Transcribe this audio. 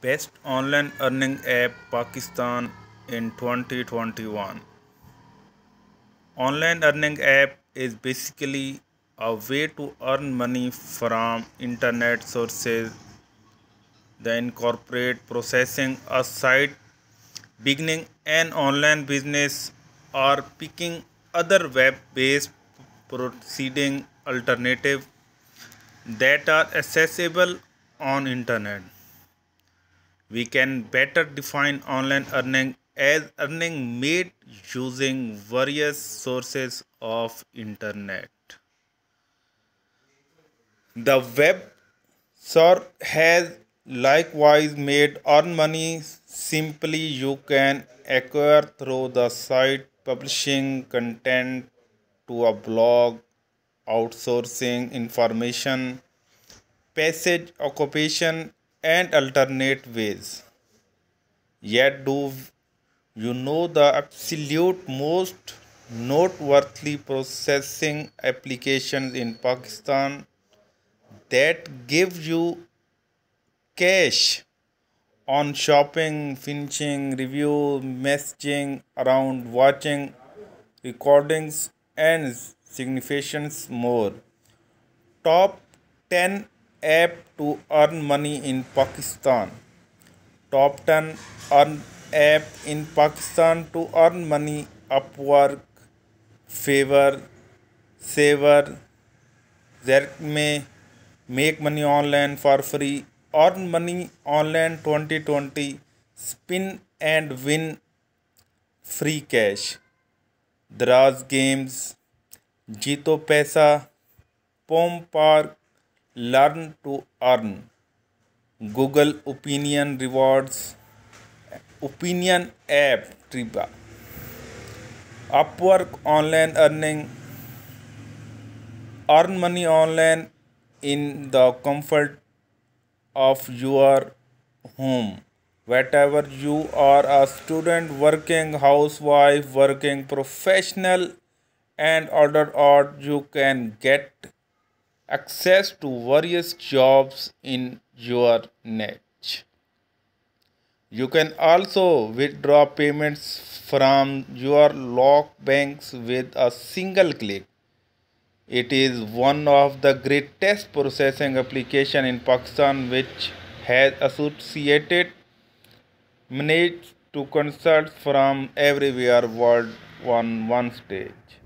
Best Online Earning App Pakistan in 2021. Online Earning App is basically a way to earn money from internet sources. The incorporate processing a site, beginning an online business, or picking other web based proceeding alternative that are accessible on internet we can better define online earning as earning made using various sources of internet the web source has likewise made earn money simply you can acquire through the site publishing content to a blog outsourcing information passage occupation and alternate ways. Yet, do you know the absolute most noteworthy processing applications in Pakistan that give you cash on shopping, finishing, review, messaging, around watching, recordings, and significations more. Top 10 app to earn money in Pakistan top ten earn app in Pakistan to earn money Upwork favour saver jack में make money online for free earn money online twenty twenty spin and win free cash Daraz games जीतो पैसा पोम पार्क learn to earn google opinion rewards opinion app triba upwork online earning earn money online in the comfort of your home whatever you are a student working housewife working professional and other art you can get access to various jobs in your niche. You can also withdraw payments from your lock banks with a single click. It is one of the greatest processing application in Pakistan which has associated minutes to consults from everywhere world on one stage.